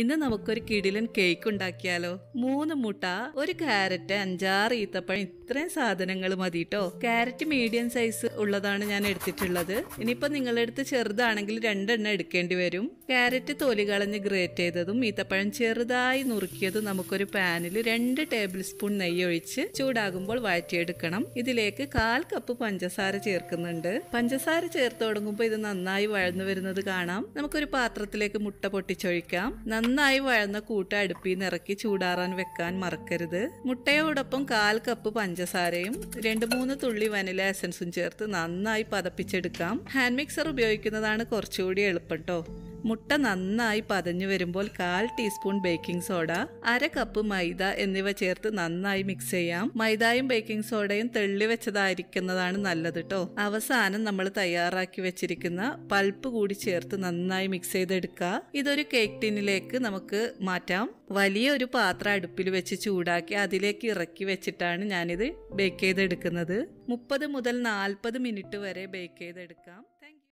ഇന്ന് നമുക്കൊരു കിടിലൻ കേക്ക് ഉണ്ടാക്കിയാലോ മൂന്ന് മുട്ട ഒരു ക്യാരറ്റ് അഞ്ചാറ് ഈത്തപ്പഴം ഇത്രയും സാധനങ്ങൾ മതി കേട്ടോ ക്യാരറ്റ് മീഡിയം സൈസ് ഉള്ളതാണ് ഞാൻ എടുത്തിട്ടുള്ളത് ഇനിയിപ്പോ നിങ്ങളുടെ അടുത്ത് ചെറുതാണെങ്കിൽ രണ്ടെണ്ണം എടുക്കേണ്ടി വരും ക്യാരറ്റ് തൊലി കളഞ്ഞ് ഗ്രേറ്റ് ചെയ്തതും ഈത്തപ്പഴം ചെറുതായി നുറുക്കിയതും നമുക്കൊരു പാനിൽ രണ്ട് ടേബിൾ സ്പൂൺ നെയ്യ് ഒഴിച്ച് ചൂടാകുമ്പോൾ വഴറ്റിയെടുക്കണം ഇതിലേക്ക് കാൽ കപ്പ് പഞ്ചസാര ചേർക്കുന്നുണ്ട് പഞ്ചസാര ചേർത്ത് തുടങ്ങുമ്പോൾ ഇത് നന്നായി വഴന്നു വരുന്നത് കാണാം നമുക്കൊരു പാത്രത്തിലേക്ക് മുട്ട പൊട്ടിച്ചൊഴിക്കാം നന്നായി വഴന്ന കൂട്ട് അടുപ്പിൽ നിന്ന് ഇറക്കി ചൂടാറാൻ വെക്കാൻ മറക്കരുത് മുട്ടയോടൊപ്പം കാൽ കപ്പ് പഞ്ചസാരയും രണ്ട് മൂന്ന് തുള്ളി വനില എസൻസും ചേർത്ത് നന്നായി പതപ്പിച്ചെടുക്കാം ഹാൻഡ് മിക്സർ ഉപയോഗിക്കുന്നതാണ് കുറച്ചുകൂടി എളുപ്പം കേട്ടോ മുട്ട നന്നായി പതഞ്ഞു വരുമ്പോൾ കാൽ ടീസ്പൂൺ ബേക്കിംഗ് സോഡ അര കപ്പ് മൈദ എന്നിവ ചേർത്ത് നന്നായി മിക്സ് ചെയ്യാം മൈദയും ബേക്കിംഗ് സോഡയും തെള്ളി വെച്ചതായിരിക്കുന്നതാണ് നല്ലത് കേട്ടോ അവസാനം നമ്മൾ തയ്യാറാക്കി വെച്ചിരിക്കുന്ന പൾപ്പ് കൂടി ചേർത്ത് നന്നായി മിക്സ് ചെയ്തെടുക്കുക ഇതൊരു കേക്ക് ടിന്നിലേക്ക് നമുക്ക് മാറ്റാം വലിയൊരു പാത്രം അടുപ്പിൽ വെച്ച് ചൂടാക്കി അതിലേക്ക് ഇറക്കി വെച്ചിട്ടാണ് ഞാനിത് ബേക്ക് ചെയ്തെടുക്കുന്നത് മുപ്പത് മുതൽ നാൽപ്പത് മിനിറ്റ് വരെ ബേക്ക് ചെയ്തെടുക്കാം